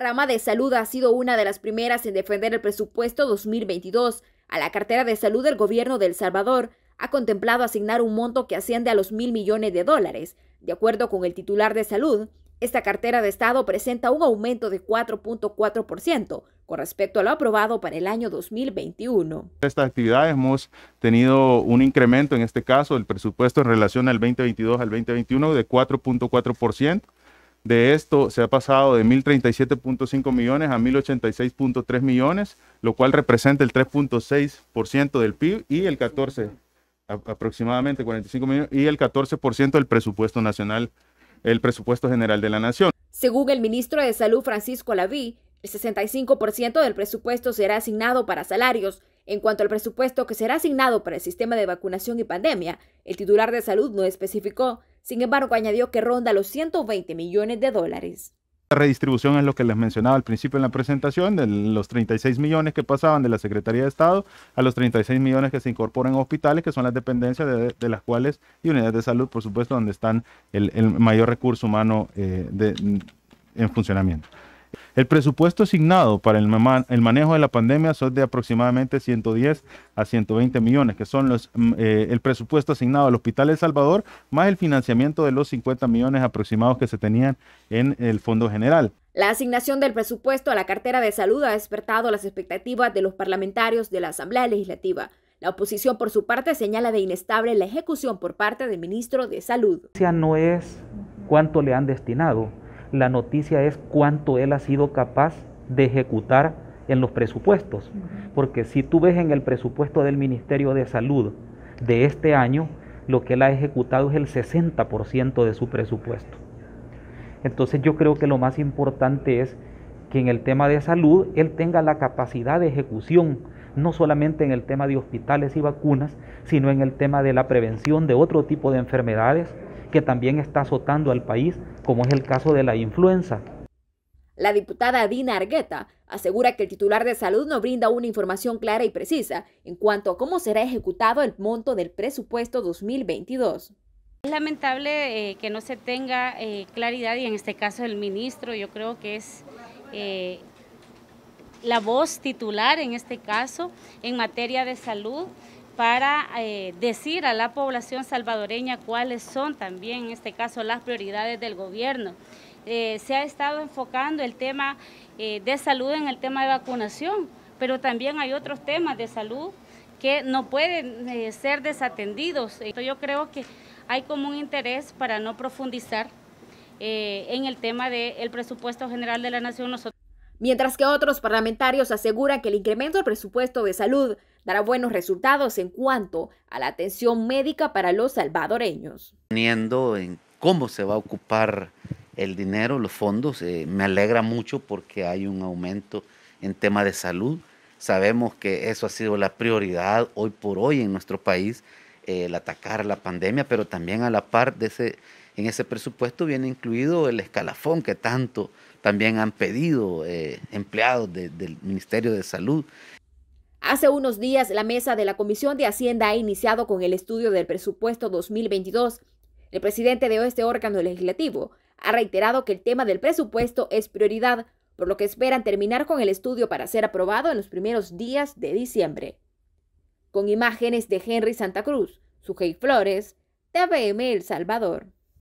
rama de salud ha sido una de las primeras en defender el presupuesto 2022. A la cartera de salud del gobierno de El Salvador ha contemplado asignar un monto que asciende a los mil millones de dólares. De acuerdo con el titular de salud, esta cartera de Estado presenta un aumento de 4.4% con respecto a lo aprobado para el año 2021. Esta actividad hemos tenido un incremento, en este caso, del presupuesto en relación al 2022 al 2021 de 4.4% de esto se ha pasado de 1.037.5 millones a 1.086.3 millones, lo cual representa el 3.6% del PIB y el 14, aproximadamente 45 millones, y el 14% del presupuesto nacional, el presupuesto general de la nación. Según el ministro de Salud Francisco Laví, el 65% del presupuesto será asignado para salarios. En cuanto al presupuesto que será asignado para el sistema de vacunación y pandemia, el titular de salud no especificó sin embargo, añadió que ronda los 120 millones de dólares. La redistribución es lo que les mencionaba al principio en la presentación, de los 36 millones que pasaban de la Secretaría de Estado a los 36 millones que se incorporan a hospitales, que son las dependencias de, las cuales y unidades de salud, por supuesto, donde están el, mayor recurso humano eh, en funcionamiento. El presupuesto asignado para el, manejo de la pandemia son de aproximadamente 110 a 120 millones, que son los, mm, eh, el presupuesto asignado al Hospital El Salvador, más el financiamiento de los 50 millones aproximados que se tenían en el Fondo General. La asignación del presupuesto a la cartera de salud ha despertado las expectativas de los parlamentarios de la Asamblea Legislativa. La oposición, por su parte, señala de inestable la ejecución por parte del ministro de Salud. No es cuánto le han destinado, la noticia es cuánto él ha sido capaz de ejecutar en los presupuestos. Porque si tú ves en el presupuesto del Ministerio de Salud de este año, lo que él ha ejecutado es el 60% de su presupuesto. Entonces yo creo que lo más importante es que en el tema de salud él tenga la capacidad de ejecución, no solamente en el tema de hospitales y vacunas, sino en el tema de la prevención de otro tipo de enfermedades, que también está azotando al país, como es el caso de la influenza. La diputada Dina Argueta asegura que el titular de salud no brinda una información clara y precisa en cuanto a cómo será ejecutado el monto del presupuesto 2022. Es lamentable eh, que no se tenga eh, claridad y en este caso el ministro yo creo que es eh, la voz titular en este caso en materia de salud para eh, decir a la población salvadoreña cuáles son también, en este caso, las prioridades del gobierno. Eh, se ha estado enfocando el tema eh, de salud en el tema de vacunación, pero también hay otros temas de salud que no pueden ser desatendidos. Yo creo que hay como un interés para no profundizar en el tema del presupuesto general de la Nación. Nosotros Mientras que otros parlamentarios aseguran que el incremento del presupuesto de salud dará buenos resultados en cuanto a la atención médica para los salvadoreños. Teniendo en cómo se va a ocupar el dinero, los fondos, eh, me alegra mucho porque hay un aumento en tema de salud. Sabemos que eso ha sido la prioridad hoy por hoy en nuestro país, eh, el atacar la pandemia, pero también a la par de ese, en ese presupuesto viene incluido el escalafón que tanto también han pedido eh, empleados del Ministerio de Salud. Hace unos días, la mesa de la Comisión de Hacienda ha iniciado con el estudio del presupuesto 2022. El presidente de este órgano legislativo ha reiterado que el tema del presupuesto es prioridad, por lo que esperan terminar con el estudio para ser aprobado en los primeros días de diciembre. Con imágenes de Henry Santa Cruz, Sujei Flores, TVM El Salvador.